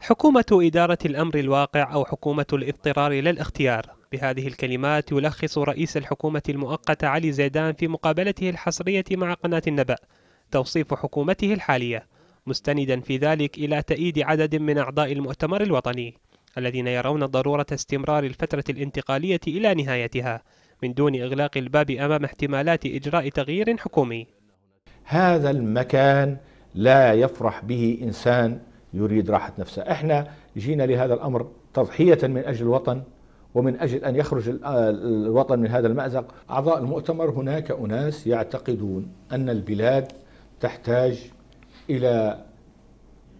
حكومة إدارة الأمر الواقع أو حكومة الاضطرار لا الاختيار بهذه الكلمات يلخص رئيس الحكومة المؤقتة علي زيدان في مقابلته الحصرية مع قناة النبأ توصيف حكومته الحالية مستندا في ذلك إلى تأييد عدد من أعضاء المؤتمر الوطني الذين يرون ضرورة استمرار الفترة الانتقالية إلى نهايتها من دون إغلاق الباب أمام احتمالات إجراء تغيير حكومي هذا المكان لا يفرح به إنسان يريد راحة نفسه احنا جينا لهذا الأمر تضحية من أجل الوطن ومن أجل أن يخرج الوطن من هذا المأزق أعضاء المؤتمر هناك أناس يعتقدون أن البلاد تحتاج إلى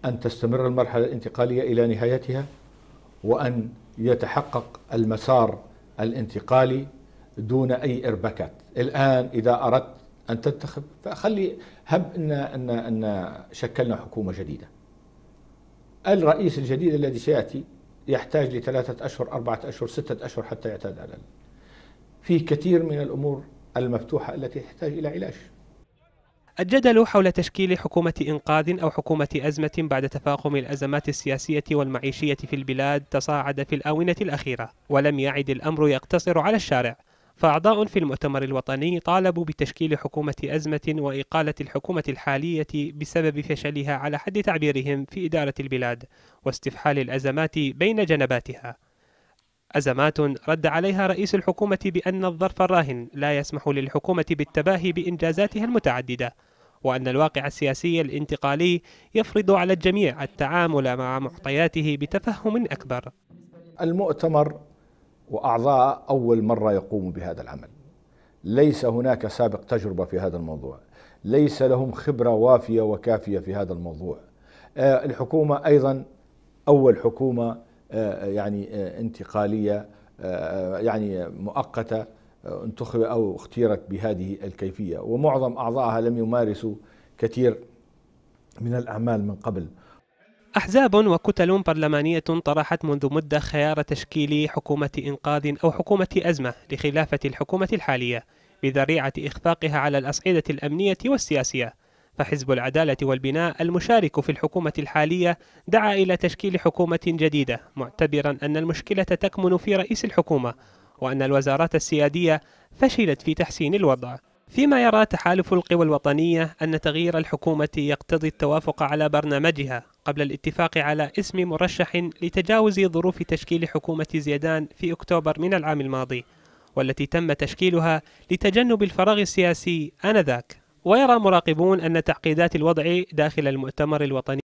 أن تستمر المرحلة الانتقالية إلى نهايتها وأن يتحقق المسار الانتقالي دون أي إربكات الآن إذا أردت أن تنتخب فخلي هب أن, أن, أن شكلنا حكومة جديدة الرئيس الجديد الذي سيأتي يحتاج لثلاثة أشهر أربعة أشهر ستة أشهر حتى يعتاد على في كثير من الأمور المفتوحة التي تحتاج إلى علاج الجدل حول تشكيل حكومة إنقاذ أو حكومة أزمة بعد تفاقم الأزمات السياسية والمعيشية في البلاد تصاعد في الآونة الأخيرة ولم يعد الأمر يقتصر على الشارع فأعضاء في المؤتمر الوطني طالبوا بتشكيل حكومة أزمة وإقالة الحكومة الحالية بسبب فشلها على حد تعبيرهم في إدارة البلاد واستفحال الأزمات بين جنباتها. أزمات رد عليها رئيس الحكومة بأن الظرف الراهن لا يسمح للحكومة بالتباهي بإنجازاتها المتعددة، وأن الواقع السياسي الانتقالي يفرض على الجميع التعامل مع معطياته بتفهم أكبر. المؤتمر وأعضاء أول مرة يقوموا بهذا العمل ليس هناك سابق تجربة في هذا الموضوع ليس لهم خبرة وافية وكافية في هذا الموضوع آه، الحكومة أيضا أول حكومة آه، يعني آه، انتقالية يعني مؤقتة انتخب أو اختيرت بهذه الكيفية ومعظم أعضائها لم يمارسوا كثير من الأعمال من قبل أحزاب وكتل برلمانية طرحت منذ مدة خيار تشكيل حكومة إنقاذ أو حكومة أزمة لخلافة الحكومة الحالية بذريعة إخفاقها على الأصعدة الأمنية والسياسية فحزب العدالة والبناء المشارك في الحكومة الحالية دعا إلى تشكيل حكومة جديدة معتبرا أن المشكلة تكمن في رئيس الحكومة وأن الوزارات السيادية فشلت في تحسين الوضع فيما يرى تحالف القوى الوطنية أن تغيير الحكومة يقتضي التوافق على برنامجها قبل الاتفاق على اسم مرشح لتجاوز ظروف تشكيل حكومة زيدان في أكتوبر من العام الماضي والتي تم تشكيلها لتجنب الفراغ السياسي آنذاك ويرى مراقبون أن تعقيدات الوضع داخل المؤتمر الوطني